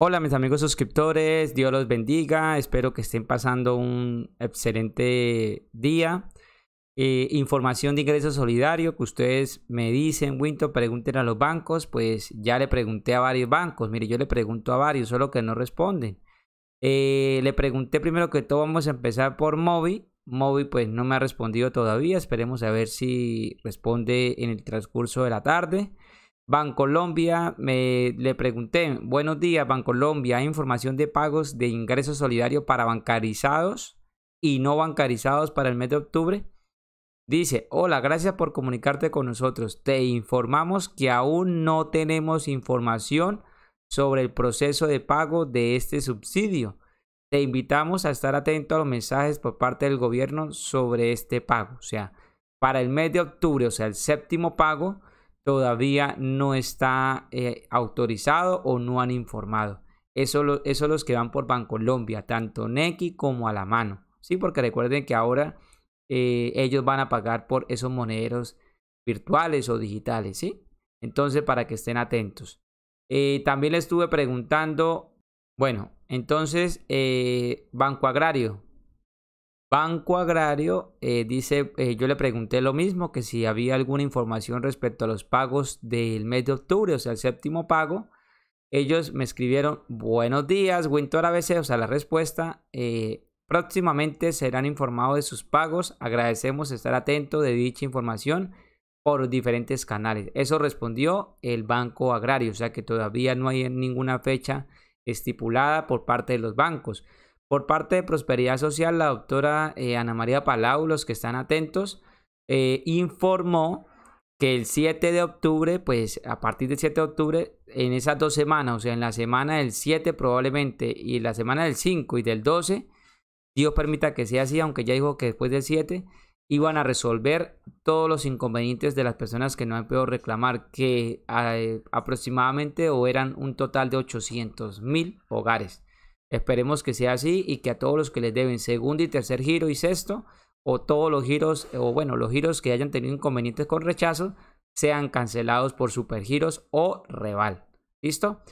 Hola mis amigos suscriptores, Dios los bendiga, espero que estén pasando un excelente día. Eh, información de ingreso solidario que ustedes me dicen, Winto, pregunten a los bancos, pues ya le pregunté a varios bancos, mire, yo le pregunto a varios, solo que no responden. Eh, le pregunté primero que todo, vamos a empezar por Moby. Moby pues no me ha respondido todavía, esperemos a ver si responde en el transcurso de la tarde. Bancolombia, me, le pregunté, buenos días Bancolombia, ¿hay información de pagos de ingreso solidario para bancarizados y no bancarizados para el mes de octubre? Dice, hola, gracias por comunicarte con nosotros. Te informamos que aún no tenemos información sobre el proceso de pago de este subsidio. Te invitamos a estar atento a los mensajes por parte del gobierno sobre este pago. O sea, para el mes de octubre, o sea, el séptimo pago, todavía no está eh, autorizado o no han informado. Eso, son eso, los que van por Bancolombia, tanto Neki como a la mano. Sí, porque recuerden que ahora eh, ellos van a pagar por esos monederos virtuales o digitales, ¿sí? Entonces, para que estén atentos. Eh, también le estuve preguntando, bueno, entonces, Banco Agrario, Banco Agrario eh, dice, eh, yo le pregunté lo mismo, que si había alguna información respecto a los pagos del mes de octubre, o sea, el séptimo pago. Ellos me escribieron, buenos días, Winter ABC, o sea, la respuesta, eh, próximamente serán informados de sus pagos, agradecemos estar atento de dicha información por diferentes canales. Eso respondió el Banco Agrario, o sea que todavía no hay ninguna fecha estipulada por parte de los bancos. Por parte de Prosperidad Social, la doctora eh, Ana María Palau, los que están atentos, eh, informó que el 7 de octubre, pues a partir del 7 de octubre, en esas dos semanas, o sea, en la semana del 7 probablemente y la semana del 5 y del 12, Dios permita que sea así, aunque ya dijo que después del 7 iban a resolver todos los inconvenientes de las personas que no han podido reclamar, que eh, aproximadamente o eran un total de 800 mil hogares. Esperemos que sea así y que a todos los que les deben segundo y tercer giro y sexto, o todos los giros, o bueno, los giros que hayan tenido inconvenientes con rechazo, sean cancelados por supergiros o reval. ¿Listo?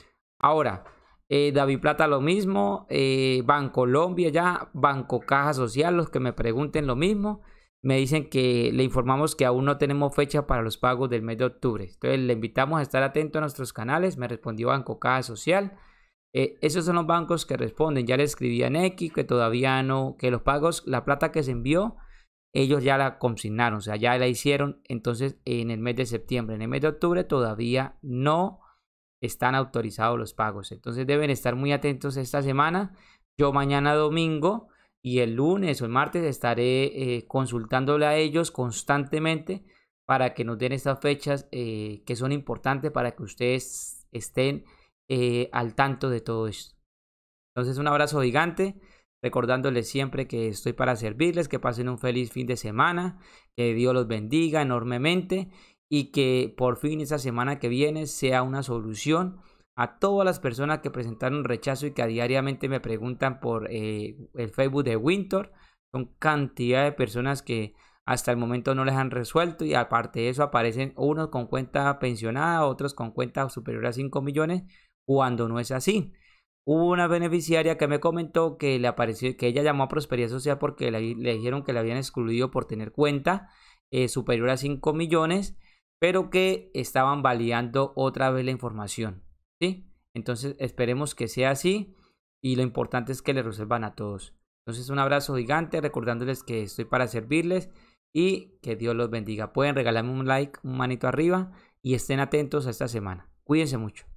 Ahora, eh, David Plata lo mismo, eh, Banco Colombia ya, Banco Caja Social, los que me pregunten lo mismo, me dicen que le informamos que aún no tenemos fecha para los pagos del mes de octubre. Entonces le invitamos a estar atento a nuestros canales, me respondió Banco Caja Social. Eh, esos son los bancos que responden. Ya le escribí a X que todavía no, que los pagos, la plata que se envió, ellos ya la consignaron, o sea, ya la hicieron. Entonces, en el mes de septiembre, en el mes de octubre, todavía no están autorizados los pagos. Entonces, deben estar muy atentos esta semana. Yo mañana domingo y el lunes o el martes estaré eh, consultándole a ellos constantemente para que nos den estas fechas eh, que son importantes para que ustedes estén eh, al tanto de todo esto. Entonces un abrazo gigante, recordándoles siempre que estoy para servirles, que pasen un feliz fin de semana, que Dios los bendiga enormemente y que por fin esa semana que viene sea una solución a todas las personas que presentaron rechazo y que diariamente me preguntan por eh, el Facebook de Winter. Son cantidad de personas que hasta el momento no les han resuelto y aparte de eso aparecen unos con cuenta pensionada, otros con cuenta superior a 5 millones, cuando no es así. Hubo una beneficiaria que me comentó que le apareció, que ella llamó a Prosperidad Social porque le, dijeron que la habían excluido por tener cuenta eh, superior a 5 millones, pero que estaban validando otra vez la información. ¿sí? Entonces esperemos que sea así y lo importante es que le reservan a todos. Entonces un abrazo gigante, recordándoles que estoy para servirles y que Dios los bendiga. Pueden regalarme un like, un manito arriba y estén atentos a esta semana. Cuídense mucho.